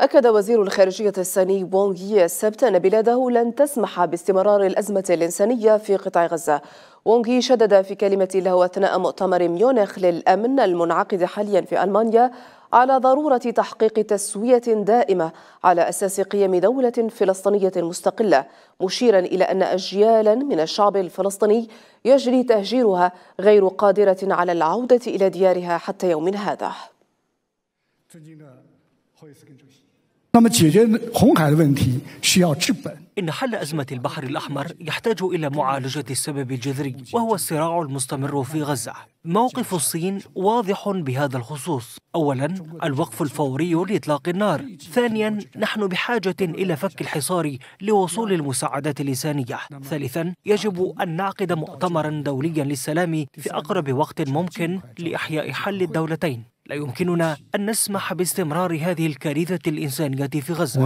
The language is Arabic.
أكد وزير الخارجية الصيني وونغ يي السبت أن بلاده لن تسمح باستمرار الأزمة الإنسانية في قطاع غزة وونغ يي شدد في كلمة له أثناء مؤتمر ميونخ للأمن المنعقد حاليا في ألمانيا على ضرورة تحقيق تسوية دائمة على أساس قيم دولة فلسطينية مستقلة مشيرا إلى أن أجيالا من الشعب الفلسطيني يجري تهجيرها غير قادرة على العودة إلى ديارها حتى يوم هذا إن حل أزمة البحر الأحمر يحتاج إلى معالجة السبب الجذري وهو الصراع المستمر في غزة موقف الصين واضح بهذا الخصوص أولا الوقف الفوري لإطلاق النار ثانيا نحن بحاجة إلى فك الحصار لوصول المساعدات الإنسانية ثالثا يجب أن نعقد مؤتمرا دوليا للسلام في أقرب وقت ممكن لإحياء حل الدولتين لا يمكننا أن نسمح باستمرار هذه الكارثة الإنسانية في غزة